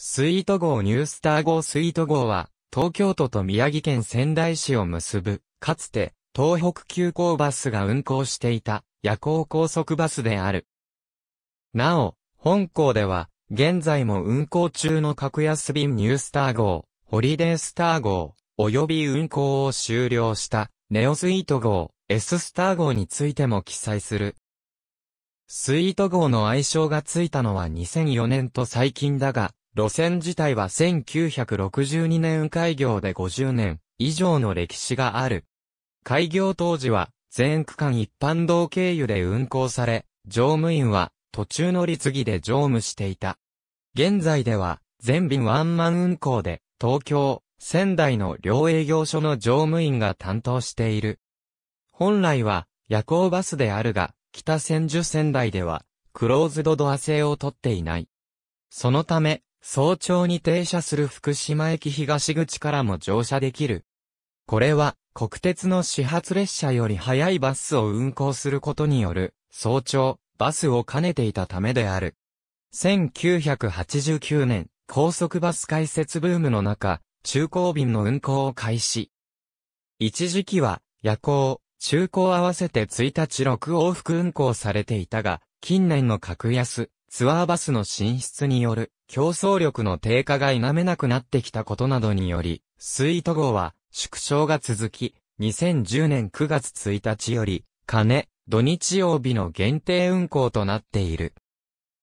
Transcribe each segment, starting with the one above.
スイート号ニュースター号スイート号は、東京都と宮城県仙台市を結ぶ、かつて、東北急行バスが運行していた、夜行高速バスである。なお、本校では、現在も運行中の格安便ニュースター号、ホリデースター号、及び運行を終了した、ネオスイート号、S スター号についても記載する。スイート号の愛称がついたのは2004年と最近だが、路線自体は1962年開業で50年以上の歴史がある。開業当時は全区間一般道経由で運行され、乗務員は途中乗り継ぎで乗務していた。現在では全便ワンマン運行で東京、仙台の両営業所の乗務員が担当している。本来は夜行バスであるが、北千住仙台ではクローズドドア制を取っていない。そのため、早朝に停車する福島駅東口からも乗車できる。これは、国鉄の始発列車より早いバスを運行することによる、早朝、バスを兼ねていたためである。1989年、高速バス開設ブームの中、中高便の運行を開始。一時期は、夜行、中高合わせて1日6往復運行されていたが、近年の格安、ツアーバスの進出による競争力の低下が否めなくなってきたことなどにより、スイート号は縮小が続き、2010年9月1日より、金、土日曜日の限定運行となっている。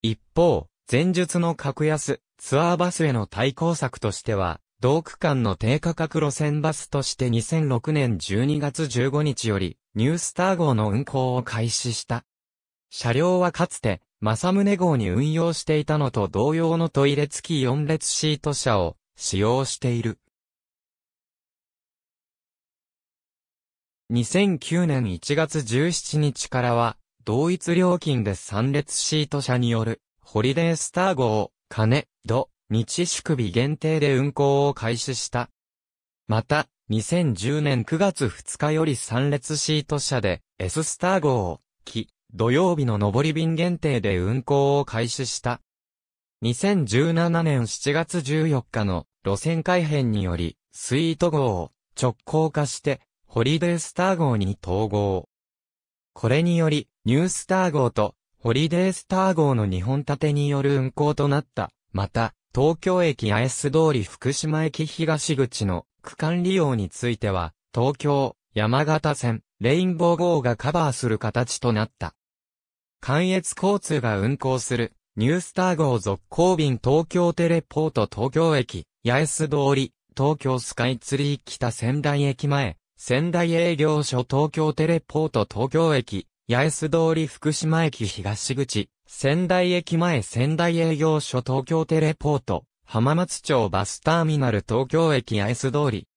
一方、前述の格安、ツアーバスへの対抗策としては、同区間の低価格路線バスとして2006年12月15日より、ニュースター号の運行を開始した。車両はかつて、政宗号に運用していたのと同様のトイレ付き4列シート車を使用している。2009年1月17日からは、同一料金で3列シート車による、ホリデースター号、金、土、日宿日限定で運行を開始した。また、2010年9月2日より3列シート車で、S スター号、木、土曜日の上り便限定で運行を開始した。2017年7月14日の路線改変により、スイート号を直行化して、ホリデースター号に統合。これにより、ニュースター号とホリデースター号の2本立てによる運行となった。また、東京駅八重洲通り福島駅東口の区間利用については、東京、山形線、レインボー号がカバーする形となった。関越交通が運行する、ニュースター号続行便東京テレポート東京駅、八重洲通り、東京スカイツリー北仙台駅前、仙台営業所東京テレポート東京駅、八重洲通り福島駅東口、仙台駅前仙台営業所東京テレポート、浜松町バスターミナル東京駅八重洲通り。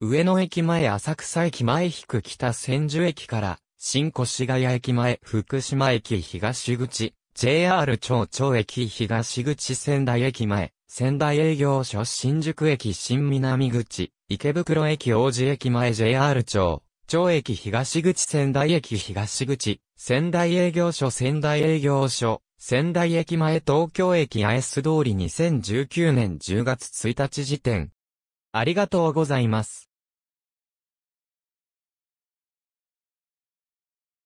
上野駅前浅草駅前引く北千住駅から新越谷駅前、福島駅東口、JR 町町駅東口仙台駅前、仙台営業所新宿駅新南口、池袋駅王子駅前 JR 町、町駅東口仙台駅東口、仙台営業所仙台営業所、仙台駅前東京駅八重洲通り2019年10月1日時点。ありがとうございます。